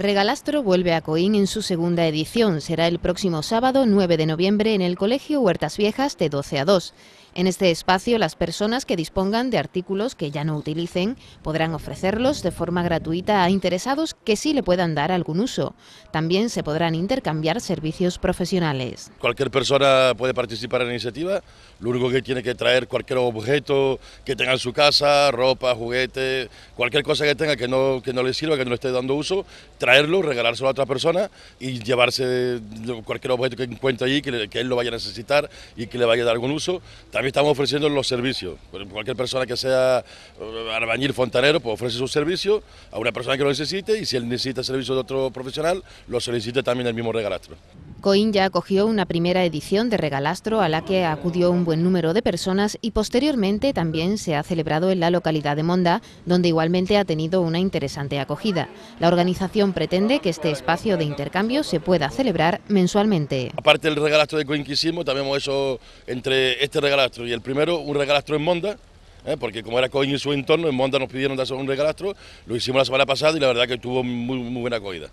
Regalastro vuelve a Coín en su segunda edición. Será el próximo sábado 9 de noviembre en el Colegio Huertas Viejas de 12 a 2. En este espacio, las personas que dispongan de artículos que ya no utilicen podrán ofrecerlos de forma gratuita a interesados que sí le puedan dar algún uso. También se podrán intercambiar servicios profesionales. Cualquier persona puede participar en la iniciativa, lo único que tiene que traer cualquier objeto que tenga en su casa, ropa, juguete, cualquier cosa que tenga que no, le sirva, que no le esté dando uso, traerlo, regalárselo a otra persona y llevarse cualquier objeto que encuentre allí, que, él lo vaya a necesitar y que le vaya a dar algún uso también estamos ofreciendo los servicios. Cualquier persona que sea eh, albañil fontanero, pues ofrece su servicio a una persona que lo necesite y si él necesita servicio de otro profesional, lo solicite también el mismo regalastro. Coin ya acogió una primera edición de Regalastro a la que acudió un buen número de personas y posteriormente también se ha celebrado en la localidad de Monda, donde igualmente ha tenido una interesante acogida. La organización pretende que este espacio de intercambio se pueda celebrar mensualmente. Aparte del Regalastro de Coin que hicimos, también hemos hecho entre este Regalastro y el primero un Regalastro en Monda, ¿eh? porque como era Coin y su entorno, en Monda nos pidieron dar un regalastro, lo hicimos la semana pasada y la verdad que tuvo muy buena acogida.